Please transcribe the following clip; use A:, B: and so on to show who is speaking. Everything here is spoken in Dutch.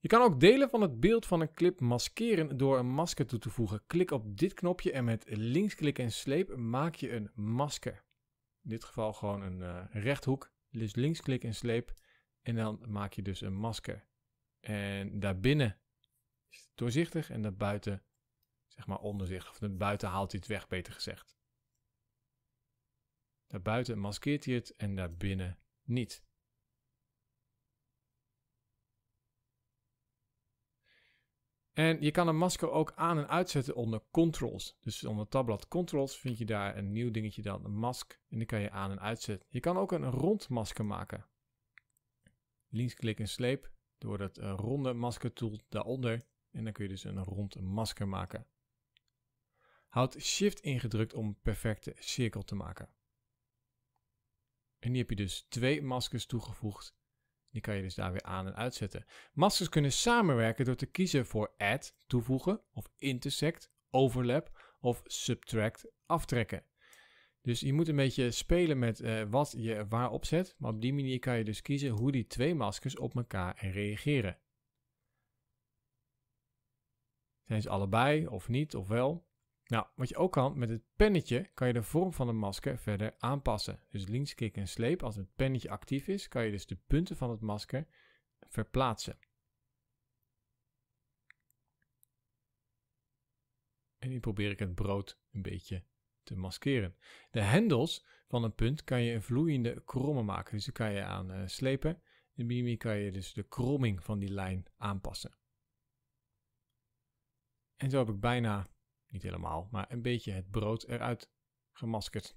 A: Je kan ook delen van het beeld van een clip maskeren door een masker toe te voegen. Klik op dit knopje en met linksklik en sleep maak je een masker. In dit geval gewoon een eh, rechthoek. Dus linksklik en sleep en dan maak je dus een masker. En daarbinnen is het doorzichtig en daarbuiten zeg maar onderzichtig. Of daarbuiten haalt hij het weg, beter gezegd. Daarbuiten maskeert hij het en daarbinnen niet. En je kan een masker ook aan en uitzetten onder controls. Dus onder het tabblad controls vind je daar een nieuw dingetje dan, een mask. En die kan je aan en uitzetten. Je kan ook een rond masker maken. Links klik en sleep door dat eh, ronde masker tool daaronder. En dan kun je dus een rond masker maken. Houd shift ingedrukt om een perfecte cirkel te maken. En hier heb je dus twee maskers toegevoegd die kan je dus daar weer aan en uitzetten. Maskers kunnen samenwerken door te kiezen voor add, toevoegen, of intersect, overlap of subtract, aftrekken. Dus je moet een beetje spelen met eh, wat je waar opzet, maar op die manier kan je dus kiezen hoe die twee maskers op elkaar reageren. Zijn ze allebei of niet of wel? Nou, wat je ook kan, met het pennetje kan je de vorm van de masker verder aanpassen. Dus links en sleep, als het pennetje actief is, kan je dus de punten van het masker verplaatsen. En nu probeer ik het brood een beetje te maskeren. De hendels van een punt kan je een vloeiende kromme maken. Dus die kan je aan uh, slepen. En mimi kan je dus de kromming van die lijn aanpassen. En zo heb ik bijna niet helemaal, maar een beetje het brood eruit gemaskerd.